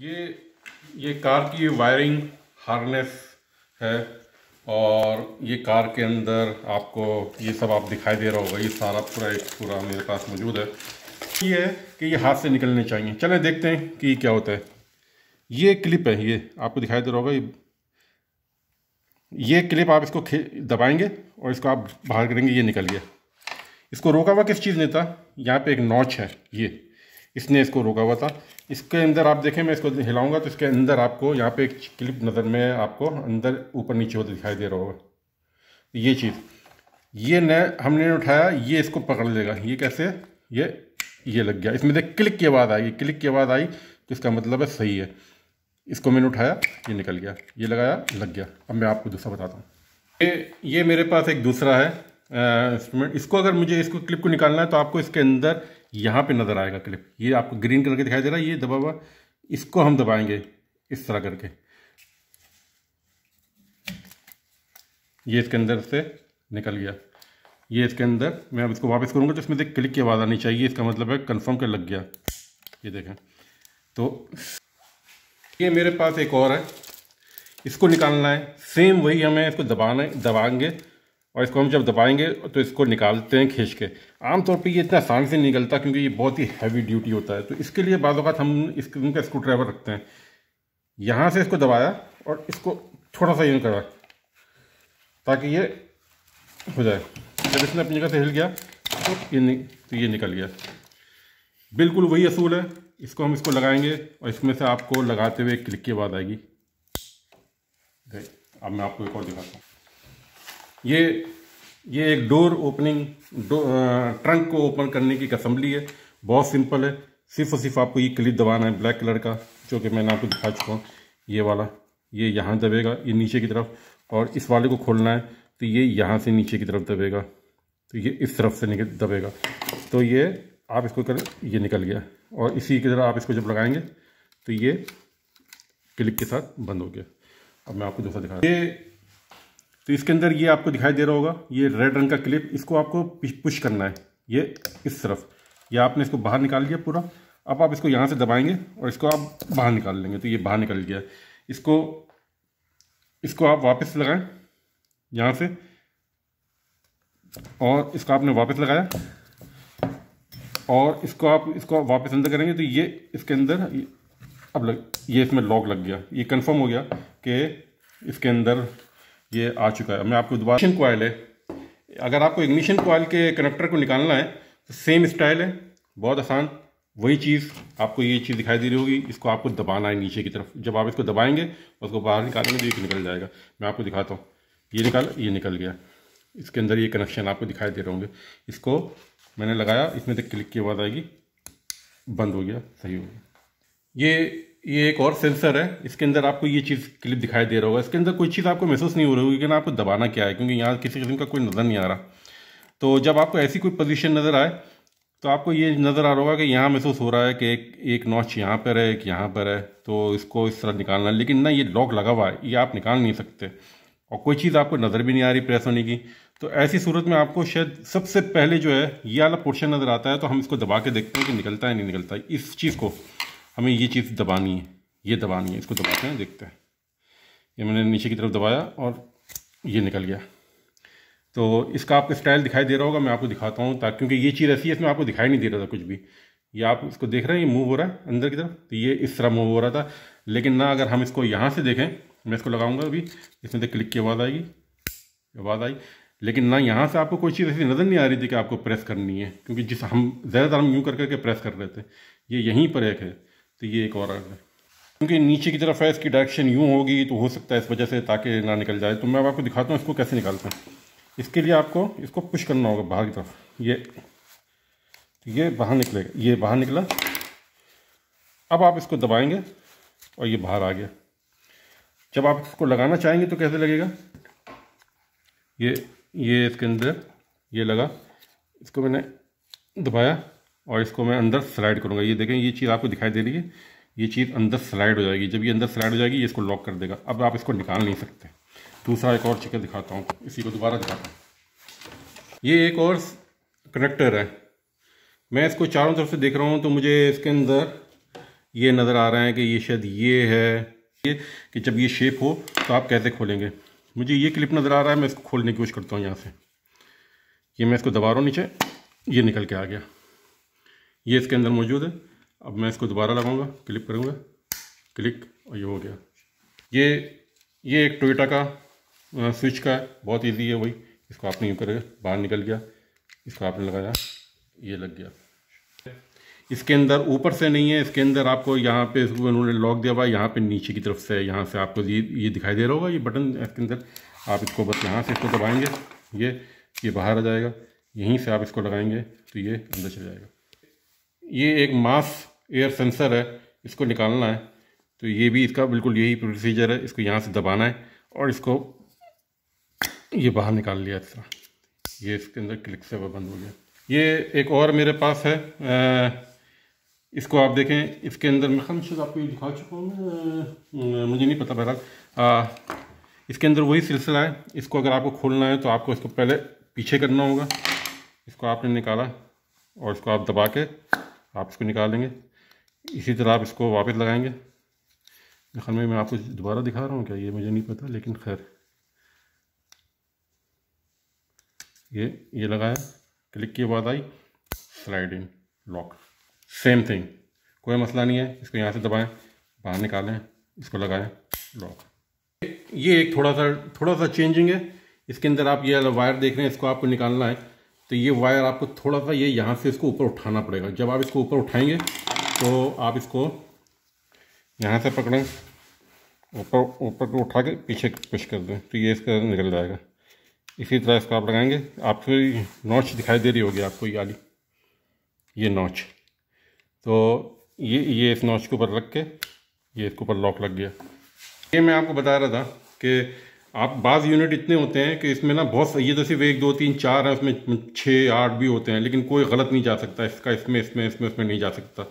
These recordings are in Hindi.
ये ये कार की वायरिंग हार्नेस है और ये कार के अंदर आपको ये सब आप दिखाई दे रहा होगा ये सारा पूरा एक पूरा मेरे पास मौजूद है ये है कि ये हाथ से निकलने चाहिए चले देखते हैं कि क्या होता है ये क्लिप है ये आपको दिखाई दे रहा होगा ये ये क्लिप आप इसको दबाएंगे और इसको आप बाहर करेंगे ये निकल गया इसको रोका हुआ किस चीज़ ने था यहाँ पे एक नॉच है ये इसने इसको रोका हुआ था इसके अंदर आप देखें मैं इसको हिलाऊंगा तो इसके अंदर आपको यहाँ पे एक क्लिप नज़र में आपको अंदर ऊपर नीचे होते दिखाई दे रहा होगा ये चीज़ ये न हमने उठाया ये इसको पकड़ लेगा ये कैसे ये ये लग गया इसमें देख क्लिक की आवाज़ आई क्लिक की आवाज़ आई तो इसका मतलब है सही है इसको मैंने उठाया ये निकल गया ये लगाया लग गया अब मैं आपको दूसरा बताता हूँ ये ये मेरे पास एक दूसरा है इंस्ट्रूमेंट इसको अगर मुझे इसको क्लिप को निकालना है तो आपको इसके अंदर यहाँ पे नज़र आएगा क्लिप ये आपको ग्रीन कलर के दिखाई दे रहा है ये दबा हुआ इसको हम दबाएंगे इस तरह करके ये इसके अंदर से निकल गया ये इसके अंदर मैं अब इसको वापस करूँगा तो इसमें से क्लिक की आवाज़ आनी चाहिए इसका मतलब है कन्फर्म कर लग गया ये देखें तो ये मेरे पास एक और है इसको निकालना है सेम वही हमें इसको दबाना दबाएंगे और इसको हम जब दबाएंगे तो इसको निकालते हैं खींच के आमतौर पे ये इतना आसान से निकलता क्योंकि ये बहुत ही हैवी ड्यूटी होता है तो इसके लिए बाद हम इस किस्म का स्क्रू ड्राइवर रखते हैं यहाँ से इसको दबाया और इसको थोड़ा सा यूँ करा ताकि ये हो जाए जब इसने अपनी जगह से हिल गया तो ये तो ये निकल गया बिल्कुल वही असूल है इसको हम इसको लगाएंगे और इसमें से आपको लगाते हुए क्लिक की आवाज़ आएगी अब मैं आपको एक और दिखाता हूँ ये ये एक डोर ओपनिंग डो, ट्रंक को ओपन करने की असम्बली है बहुत सिंपल है सिर्फ और सिर्फ आपको ये क्लिप दबाना है ब्लैक कलर का जो कि मैंने आपको दिखा चुका हूँ ये वाला ये यहाँ दबेगा ये नीचे की तरफ और इस वाले को खोलना है तो ये यहाँ से नीचे की तरफ दबेगा तो ये इस तरफ से निकल दबेगा तो ये आप इसको कर ये निकल गया और इसी की तरह आप इसको जब लगाएंगे तो ये क्लिक के साथ बंद हो गया अब मैं आपको दूसरा दिखा ये तो इसके अंदर ये आपको दिखाई दे रहा होगा ये रेड रंग का क्लिप इसको आपको पुश करना है ये इस तरफ ये आपने इसको बाहर निकाल लिया पूरा अब आप इसको यहाँ से दबाएंगे और इसको आप बाहर निकाल लेंगे तो ये बाहर निकल गया इसको इसको आप वापस लगाएं यहाँ से और इसको आपने वापस लगाया और इसको आप इसको वापस अंदर करेंगे तो ये इसके अंदर अब लग ये इसमें लॉक लग गया ये कंफर्म हो गया कि इसके अंदर ये आ चुका है मैं आपको दोबारा इग्निशन कोयल है अगर आपको इग्निशन कोयल के कनेक्टर को निकालना है तो सेम स्टाइल है बहुत आसान वही चीज़ आपको ये चीज़ दिखाई दे रही होगी इसको आपको दबाना है नीचे की तरफ जब आप इसको दबाएंगे उसको बाहर निकालेंगे तो ये निकल जाएगा मैं आपको दिखाता हूँ ये निकाल ये निकल गया इसके अंदर ये कनेक्शन आपको दिखाई दे रहे होंगे इसको मैंने लगाया इसमें तक क्लिक की आवाज़ आएगी बंद हो गया सही हो गया ये ये एक और सेंसर है इसके अंदर आपको ये चीज़ क्लिप दिखाई दे रहा होगा इसके अंदर कोई चीज़ आपको महसूस नहीं हो रही होगी कि ना आपको दबाना क्या है क्योंकि यहाँ किसी किस्म का कोई नज़र नहीं आ रहा तो जब आपको ऐसी कोई पोजीशन नज़र आए तो आपको ये नज़र आ रहा होगा कि यहाँ महसूस हो रहा है कि एक एक नॉच यहाँ पर है एक यहाँ पर है तो इसको इस तरह निकालना लेकिन ना ये लॉक लगा हुआ है ये आप निकाल नहीं सकते और कोई चीज़ आपको नज़र भी नहीं आ रही प्रेस होने की तो ऐसी सूरत में आपको शायद सबसे पहले जो है ये वाला पोर्शन नज़र आता है तो हम इसको दबा के देखते हैं कि निकलता है नहीं निकलता है इस चीज़ को हमें ये चीज़ दबानी है ये दबानी है इसको दबाते हैं देखते हैं ये मैंने नीचे की तरफ दबाया और ये निकल गया तो इसका आपको स्टाइल दिखाई दे रहा होगा मैं आपको दिखाता हूँ ताकि क्योंकि ये चीज़ ऐसी है इसमें आपको दिखाई नहीं दे रहा था कुछ भी ये आप इसको देख रहे हैं ये मूव हो रहा है अंदर की तरफ तो ये इस तरह मूव हो रहा था लेकिन ना अगर हम इसको यहाँ से देखें मैं इसको लगाऊंगा अभी इसमें से क्लिक की आवाज़ आएगी आवाज़ आई लेकिन ना यहाँ से आपको कोई चीज़ ऐसी नज़र नहीं आ रही थी कि आपको प्रेस करनी है क्योंकि जिस हम ज़्यादातर हम यूँ कर करके प्रेस कर रहे थे ये यहीं पर एक है तो ये एक और क्योंकि नीचे की तरफ है इसकी डायरेक्शन यूँ होगी तो हो सकता है इस वजह से ताकि ना निकल जाए तो मैं अब आपको दिखाता हूँ इसको कैसे निकालते हैं इसके लिए आपको इसको पुश करना होगा बाहर की तरफ ये तो ये बाहर निकलेगा ये बाहर निकला अब आप इसको दबाएंगे और ये बाहर आ गया जब आप इसको लगाना चाहेंगे तो कैसे लगेगा ये ये इसके अंदर ये लगा इसको मैंने दबाया और इसको मैं अंदर स्लाइड करूँगा ये देखें ये चीज़ आपको दिखाई दे रही है ये चीज़ अंदर स्लाइड हो जाएगी जब ये अंदर स्लाइड हो जाएगी ये इसको लॉक कर देगा अब आप इसको निकाल नहीं सकते दूसरा एक और चिकन दिखाता हूँ इसी को दोबारा दिखाता हूँ ये एक और कनेक्टर है मैं इसको चारों तरफ से देख रहा हूँ तो मुझे इसके अंदर ये नज़र आ रहा है कि ये शायद ये है ये कि जब ये शेप हो तो आप कैसे खोलेंगे मुझे ये क्लिप नज़र आ रहा है मैं इसको खोलने की कोशिश करता हूँ यहाँ से ये मैं इसको दबा रहा हूँ नीचे ये निकल के आ गया ये इसके अंदर मौजूद है अब मैं इसको दोबारा लगाऊंगा क्लिक करूंगा क्लिक और ये हो गया ये ये एक टोयोटा का स्विच का है बहुत इजी है वही इसको आपने यूँ करके बाहर निकल गया इसको आपने लगाया ये लग गया इसके अंदर ऊपर से नहीं है इसके अंदर आपको यहाँ पे इसको उन्होंने लॉक दिया हुआ यहाँ पे नीचे की तरफ से यहाँ से आपको ये ये दिखाई दे रहा होगा ये बटन इसके अंदर आप इसको बस यहाँ से इसको दबाएंगे ये ये बाहर आ जाएगा यहीं से आप इसको लगाएंगे तो ये अंदर चल जाएगा ये एक मास एयर सेंसर है इसको निकालना है तो ये भी इसका बिल्कुल यही प्रोसीजर है इसको यहाँ से दबाना है और इसको ये बाहर निकाल लिया इस तरह ये इसके अंदर क्लिक से वह बंद हो गया ये एक और मेरे पास है आ, इसको आप देखें इसके अंदर मैं हम शायद आपको ये दिखा चुका हूँ मुझे नहीं पता बहरहाल इसके अंदर वही सिलसिला है इसको अगर आपको खोलना है तो आपको इसको पहले पीछे करना होगा इसको आपने निकाला और इसको आप दबा के आप इसको निकाल लेंगे इसी तरह आप इसको वापस लगाएंगे दखन में मैं आपको दोबारा दिखा रहा हूँ क्या ये मुझे नहीं पता लेकिन खैर ये ये लगाया क्लिक के बाद I slide in lock same thing कोई मसला नहीं है इसको यहाँ से दबाएं बाहर निकालें इसको लगाएं लॉक ये एक थोड़ा सा थोड़ा सा चेंजिंग है इसके अंदर आप ये वायर देख रहे हैं इसको आपको निकालना है तो ये वायर आपको थोड़ा सा ये यहाँ से इसको ऊपर उठाना पड़ेगा जब आप इसको ऊपर उठाएंगे तो आप इसको यहाँ से पकड़ें ऊपर ऊपर को उठा के पीछे पुश कर दें तो ये इसका निकल जाएगा इसी तरह इसको आप लगाएंगे आपको नोच दिखाई दे रही होगी आपको ये आली ये नोच तो ये ये इस नोच के ऊपर रख के ये इसके ऊपर लॉक लग गया ये मैं आपको बता रहा था कि आप बाज़ यूनिट इतने होते हैं कि इसमें ना बहुत ये जैसे तो वे एक दो तीन चार हैं उसमें छः आठ भी होते हैं लेकिन कोई गलत नहीं जा सकता इसका इसमें इसमें इसमें उसमें नहीं जा सकता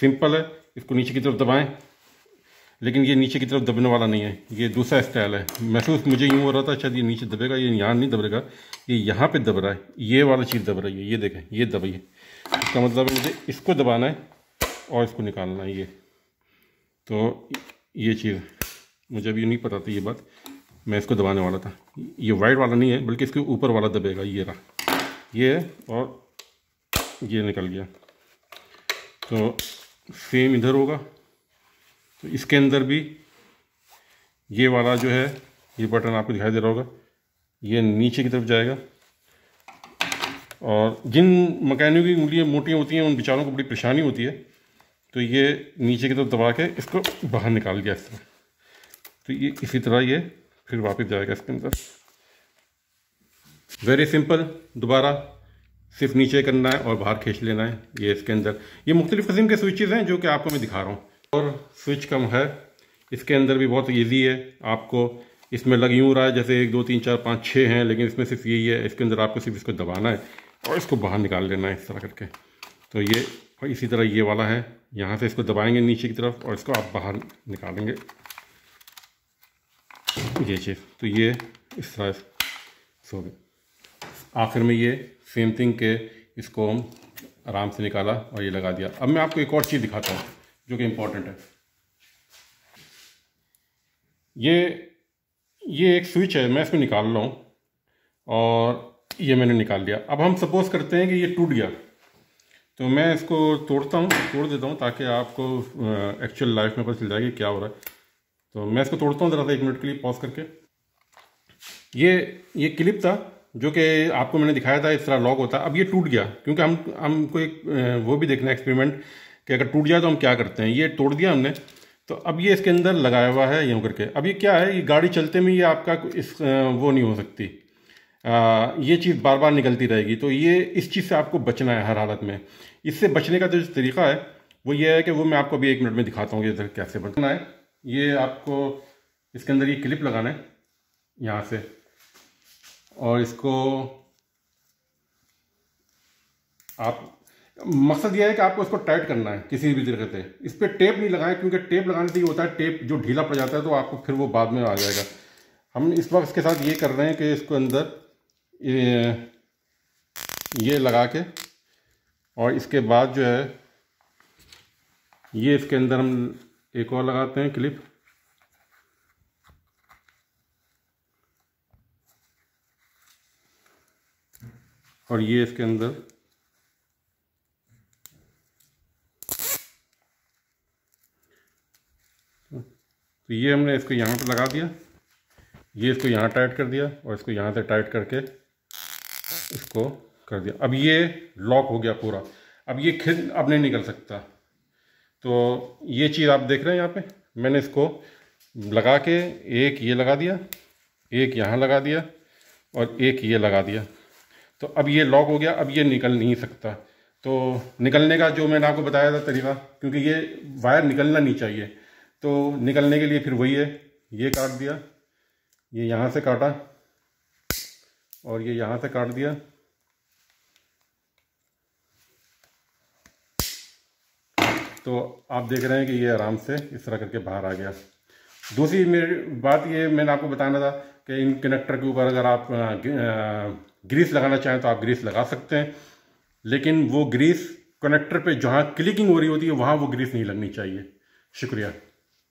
सिंपल है इसको नीचे की तरफ दबाएं लेकिन ये नीचे की तरफ दबने वाला नहीं है ये दूसरा स्टाइल है महसूस मुझे यूँ हो रहा था शायद ये नीचे दबेगा ये यहाँ नहीं दबेगा ये यहाँ पर दब रहा है ये वाला चीज़ दब रही है ये देखें ये दबाइए इसका मतलब है मुझे इसको दबाना है और इसको निकालना है ये तो ये चीज़ मुझे अभी नहीं पता था ये बात मैं इसको दबाने वाला था ये वाइट वाला नहीं है बल्कि इसके ऊपर वाला दबेगा ये रहा ये और ये निकल गया तो सेम इधर होगा तो इसके अंदर भी ये वाला जो है ये बटन आपको दिखाई दे रहा होगा ये नीचे की तरफ जाएगा और जिन मकैनिकों की उंगलियाँ मोटी होती हैं उन बेचारों को बड़ी परेशानी होती है तो ये नीचे की तरफ दबा के इसको बाहर निकाल गया इस तरह तो ये इसी तरह ये फिर वापस जाएगा इसके अंदर वेरी सिंपल दोबारा सिर्फ नीचे करना है और बाहर खींच लेना है ये इसके अंदर ये मुख्तलिफ़ कस्म के स्विचेज़ हैं जो कि आपको मैं दिखा रहा हूँ और स्विच कम है इसके अंदर भी बहुत ईजी है आपको इसमें लग यूँ रहा है जैसे एक दो तीन चार पाँच छः हैं लेकिन इसमें सिर्फ यही है इसके अंदर आपको सिर्फ इसको दबाना है और इसको बाहर निकाल लेना है इस तरह करके तो ये और इसी तरह ये वाला है यहाँ से इसको दबाएंगे नीचे की तरफ और इसको आप बाहर निकालेंगे जैसे तो ये इस तरह सो गए आखिर में ये सेम थिंग के इसको हम आराम से निकाला और ये लगा दिया अब मैं आपको एक और चीज़ दिखाता हूँ जो कि इम्पोर्टेंट है ये ये एक स्विच है मैं इसमें निकाल रहा हूँ और ये मैंने निकाल लिया अब हम सपोज करते हैं कि ये टूट गया तो मैं इसको तोड़ता हूँ तोड़ देता हूँ ताकि आपको एक्चुअल लाइफ में पता चल जाएगी क्या हो रहा है तो मैं इसको तोड़ता हूँ ज़रा सा एक मिनट के लिए पॉज करके ये ये क्लिप था जो कि आपको मैंने दिखाया था इस तरह लॉक होता अब ये टूट गया क्योंकि हम हमको एक वो भी देखना है एक्सपेरिमेंट कि अगर टूट जाए तो हम क्या करते हैं ये तोड़ दिया हमने तो अब ये इसके अंदर लगाया हुआ है यूँ करके अब ये क्या है ये गाड़ी चलते में ये आपका इस वो नहीं हो सकती आ, ये चीज़ बार बार निकलती रहेगी तो ये इस चीज़ से आपको बचना है हर हालत में इससे बचने का जो तरीका है वो ये है कि वो मैं आपको अभी एक मिनट में दिखाता हूँ ये कैसे बचना है ये आपको इसके अंदर ये क्लिप लगाना है यहाँ से और इसको आप मकसद यह है कि आपको इसको टाइट करना है किसी भी तरीके से इस पर टेप नहीं लगाएं क्योंकि टेप लगाने से ये होता है टेप जो ढीला पड़ जाता है तो आपको फिर वो बाद में आ जाएगा हम इस वक्त इसके साथ ये कर रहे हैं कि इसको अंदर ये लगा के और इसके बाद जो है ये इसके अंदर हम एक और लगाते हैं क्लिप और ये इसके अंदर तो ये हमने इसको यहाँ पर लगा दिया ये इसको यहाँ टाइट कर दिया और इसको यहाँ से टाइट करके इसको कर दिया अब ये लॉक हो गया पूरा अब ये खिल अब नहीं निकल सकता तो ये चीज़ आप देख रहे हैं यहाँ पे मैंने इसको लगा के एक ये लगा दिया एक यहाँ लगा दिया और एक ये लगा दिया तो अब ये लॉक हो गया अब ये निकल नहीं सकता तो निकलने का जो मैंने आपको बताया था तरीका क्योंकि ये वायर निकलना नहीं चाहिए तो निकलने के लिए फिर वही है ये काट दिया ये यहाँ से काटा और ये यहाँ से काट दिया तो आप देख रहे हैं कि ये आराम से इस तरह करके बाहर आ गया दूसरी मेरी बात ये मैंने आपको बताना था कि इन कनेक्टर के ऊपर अगर आप ग्रीस लगाना चाहें तो आप ग्रीस लगा सकते हैं लेकिन वो ग्रीस कनेक्टर पे जहाँ क्लिकिंग हो रही होती है वहाँ वो ग्रीस नहीं लगनी चाहिए शुक्रिया